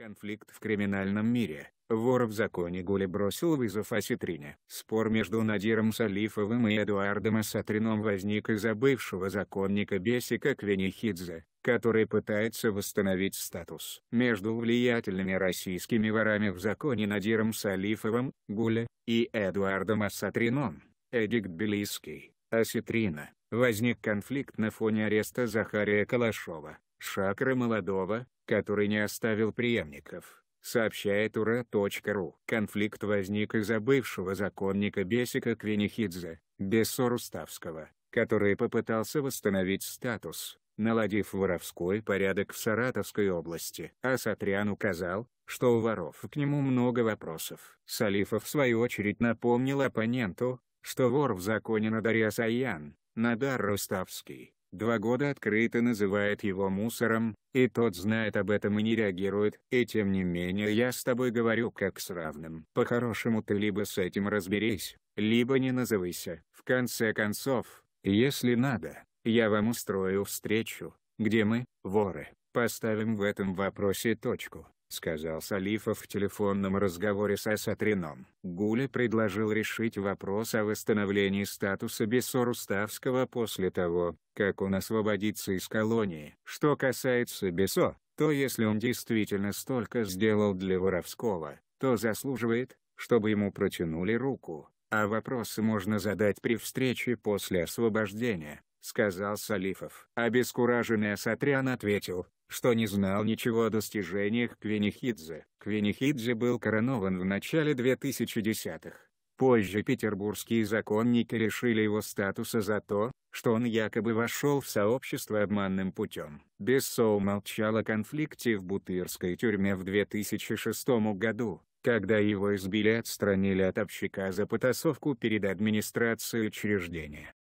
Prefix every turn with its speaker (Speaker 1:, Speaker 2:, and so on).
Speaker 1: Конфликт в криминальном мире. Вор в законе Гули бросил вызов Осетрине. Спор между Надиром Салифовым и Эдуардом Асатрином возник из-за бывшего законника Бесика Квенихидзе, который пытается восстановить статус. Между влиятельными российскими ворами в законе Надиром Салифовым, Гуля, и Эдуардом Асатрином, Эдикт Белийский, Осетрина, возник конфликт на фоне ареста Захария Калашова. Шакра молодого, который не оставил преемников, сообщает ура.ру. Конфликт возник из-за бывшего законника Бесика Квинихидзе, Бессор ставского, который попытался восстановить статус, наладив воровской порядок в Саратовской области. А Сатрян указал, что у воров к нему много вопросов. Салифов в свою очередь напомнил оппоненту, что вор в законе Надаря Саян, Надар Руставский, Два года открыто называет его мусором, и тот знает об этом и не реагирует. И тем не менее я с тобой говорю как с равным. По-хорошему ты либо с этим разберись, либо не называйся. В конце концов, если надо, я вам устрою встречу, где мы, воры, поставим в этом вопросе точку сказал Салифов в телефонном разговоре с Асатрином. Гуля предложил решить вопрос о восстановлении статуса Бессо-Руставского после того, как он освободится из колонии. Что касается Бесо, то если он действительно столько сделал для Воровского, то заслуживает, чтобы ему протянули руку, а вопросы можно задать при встрече после освобождения. — сказал Салифов. Обескураженный Асатрян ответил, что не знал ничего о достижениях Квинихидзе. Квинихидзе был коронован в начале 2010-х. Позже петербургские законники решили его статуса за то, что он якобы вошел в сообщество обманным путем. Бессо молчал о конфликте в Бутырской тюрьме в 2006 году, когда его избили и отстранили от общака за потасовку перед администрацией учреждения.